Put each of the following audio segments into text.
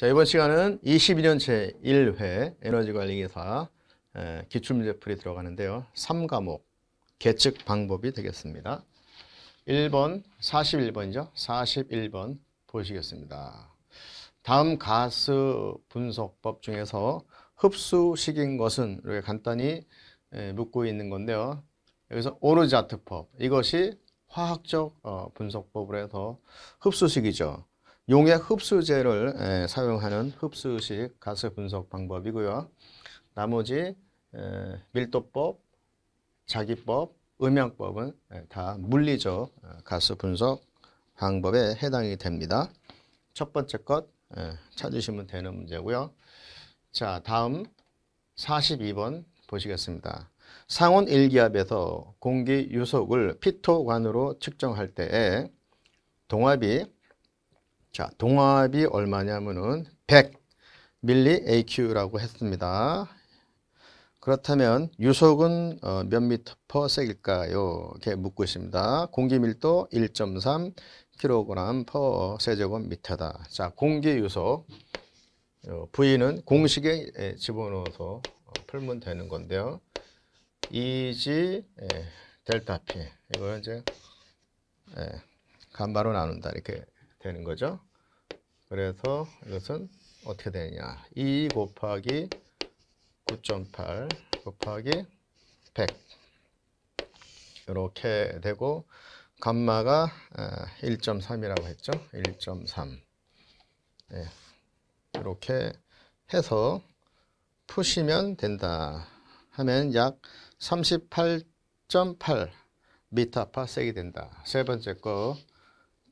자, 이번 시간은 22년째 1회 에너지관리기사 기출문제 풀이 들어가는데요. 3과목 계측 방법이 되겠습니다. 1번, 41번이죠. 41번 보시겠습니다. 다음 가스 분석법 중에서 흡수식인 것은 이렇게 간단히 묻고 있는 건데요. 여기서 오르자트법 이것이 화학적 어, 분석법으로 해서 흡수식이죠. 용액 흡수제를 예, 사용하는 흡수식 가스 분석 방법이고요. 나머지 예, 밀도법, 자기법, 음향법은 예, 다 물리적 어, 가스 분석 방법에 해당이 됩니다. 첫 번째 것 찾으시면 되는 문제고요. 자, 다음 42번 보시겠습니다. 상온 1기압에서 공기 유속을 피토관으로 측정할 때에 동압이 자, 동압이 얼마냐면은 100 밀리 AQ라고 했습니다. 그렇다면 유속은 어, 몇 미터 퍼 세일까요? 이렇게 묻고 있습니다. 공기 밀도 1.3킬로퍼 세제곱미터다. 자, 공기 유속 V는 어, 공식에 집어넣어서 어, 풀면 되는 건데요. EG 델타 P 이거 이제 간바로 나눈다 이렇게 되는 거죠. 그래서 이것은 어떻게 되느냐 2 e 곱하기 9.8 곱하기 100 이렇게 되고 감마가 1.3이라고 어, 했죠 1.3 네. 이렇게 해서 푸시면 된다 하면 약 38.8 미터 파색이 된다 세 번째 거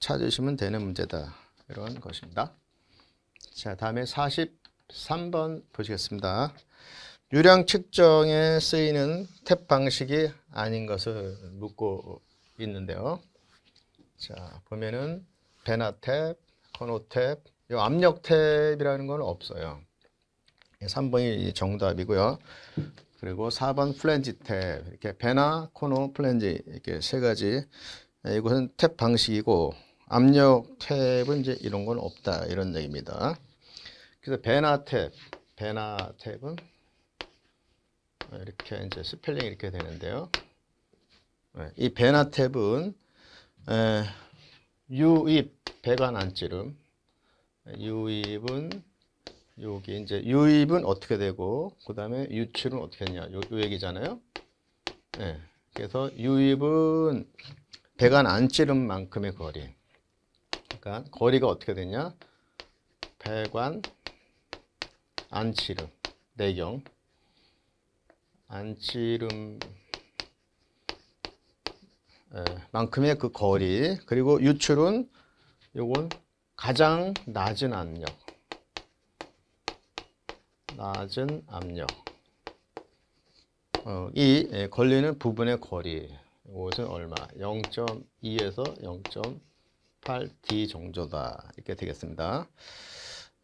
찾으시면 되는 문제다 이런 것입니다. 자, 다음에 43번 보시겠습니다. 유량 측정에 쓰이는 탭 방식이 아닌 것을 묻고 있는데요. 자, 보면은 배나 탭, 코너 탭, 요 압력 탭이라는 건 없어요. 3번이 예, 정답이고요. 그리고 4번 플랜지 탭, 이렇게 배나 코너 플랜지 이렇게 세 가지. 예, 이것은 탭 방식이고 압력 탭은 이제 이런 건 없다 이런 얘기입니다. 그래서 베나 탭, 베나 탭은 이렇게 이제 스펠링 이렇게 되는데요. 네, 이 베나 탭은 유입 배관 안찌름, 유입은 여기 이제 유입은 어떻게 되고 그 다음에 유출은 어떻게 했냐 요, 요 얘기잖아요. 네. 그래서 유입은 배관 안 찌른 만큼의 거리 되니까 거리가 어떻게 되냐? 배관 안치름 내경 안치름 예, 만큼의 그 거리 그리고 유출은 요건 가장 낮은 압력 낮은 압력 어, 이 예, 걸리는 부분의 거리 이것은 얼마? 0.2에서 0 8D 정도다 이렇게 되겠습니다.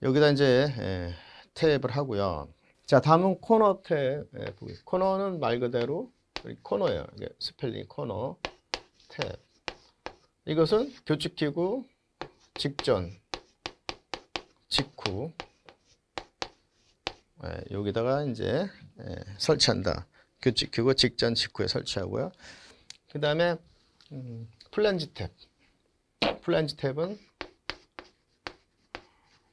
여기다 이제 예, 탭을 하고요. 자 다음은 코너 탭 예, 코너는 말 그대로 코너예요. 스펠링 코너 탭 이것은 교축키고 직전 직후 예, 여기다가 이제 설치한다. 교축키고 직전 직후에 설치하고요. 그 다음에 음, 플랜지 탭 플랜지 탭은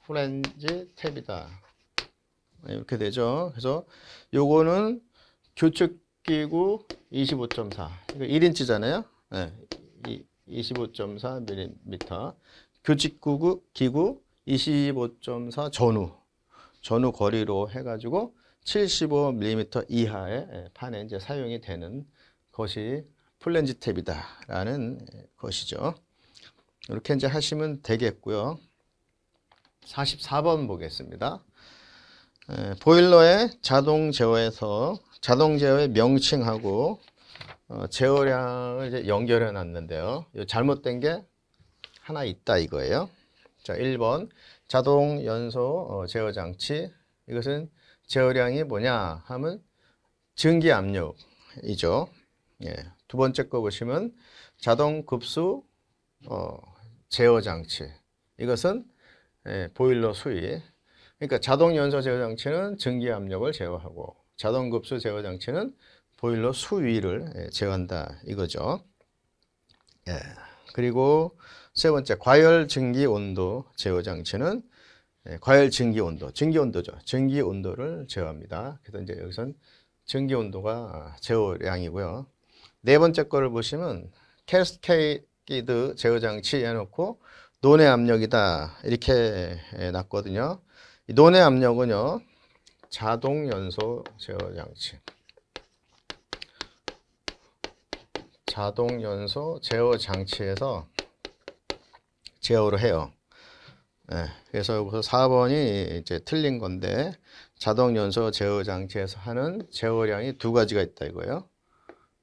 플랜지 탭이다. 네, 이렇게 되죠. 그래서 요거는 교축기구 25.4. 이거 1인치잖아요. 네, 25.4mm. 교직 기구 25.4 전후. 전후 거리로 해가지고 75mm 이하의 예, 판에 이제 사용이 되는 것이 플랜지 탭이다라는 것이죠. 이렇게 이제 하시면 되겠고요. 44번 보겠습니다. 에, 보일러의 자동 제어에서 자동 제어의 명칭하고 어, 제어량을 이제 연결해 놨는데요. 잘못된 게 하나 있다 이거예요. 자, 1번 자동 연소 어, 제어 장치 이것은 제어량이 뭐냐 하면 증기 압력이죠. 예. 두 번째 거 보시면 자동 급수 어, 제어 장치. 이것은 예, 보일러 수위. 그러니까 자동 연소 제어 장치는 전기 압력을 제어하고 자동 급수 제어 장치는 보일러 수위를 예, 제어한다 이거죠. 예. 그리고 세 번째 과열 증기 온도 제어 장치는 예, 과열 증기 온도, 증기 온도죠. 증기 온도를 제어합니다. 그래서 이제 여기선 증기 온도가 제어량이고요. 네 번째 거를 보시면 캐스케이 키드 제어 장치 해놓고 논의 압력이다 이렇게 예, 놨거든요이 논의 압력은요 자동 연소 제어 장치. 자동 연소 제어 장치에서 제어를 해요. 네, 그래서 여기서 4번이 이제 틀린 건데 자동 연소 제어 장치에서 하는 제어량이 두 가지가 있다 이거예요.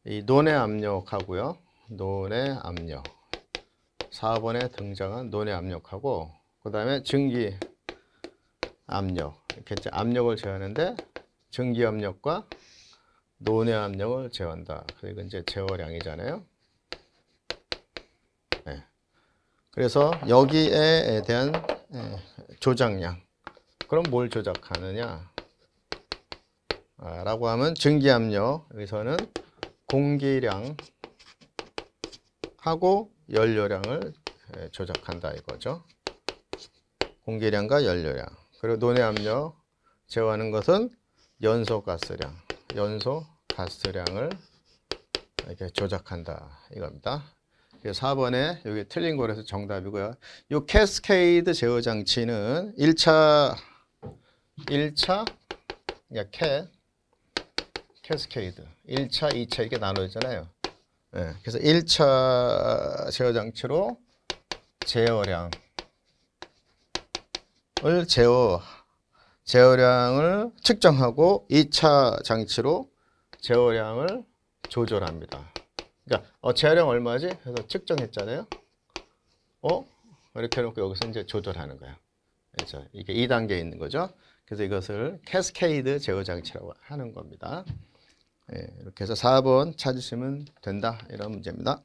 이 논의 압력하고요. 논의 압력 4번에 등장한 논의 압력하고 그 다음에 증기 압력 이렇게 압력을 재하는데 증기 압력과 논의 압력을 재한다 그러니 이제 제어량이잖아요 네. 예. 그래서 여기에 대한 예, 조작량 그럼 뭘 조작하느냐 아, 라고 하면 증기압력 여기서는 공기량 하고 연료량을 예, 조작한다 이거죠. 공기량과 열료량 그리고 논의 압력 제어하는 것은 연소 가스량 연소 가스량을 이렇게 조작한다 이겁니다. 4번에 여기 틀린 거라서 정답이고요. 이 캐스케이드 제어 장치는 1차 1차 캐 캐스케이드 1차, 2차 이렇게 나눠지잖아요. 예, 그래서 1차 제어 장치로 제어량을 제어 제어량을 측정하고 2차 장치로 제어량을 조절합니다. 그러니까 어, 제어량 얼마지? 해서 측정했잖아요. 어? 이렇게 해놓고 여기서 이제 조절하는 거야. 그래서 이게 2단계에 있는 거죠. 그래서 이것을 캐스케이드 제어 장치라고 하는 겁니다. 예, 이렇게 해서 4번 찾으시면 된다. 이런 문제입니다.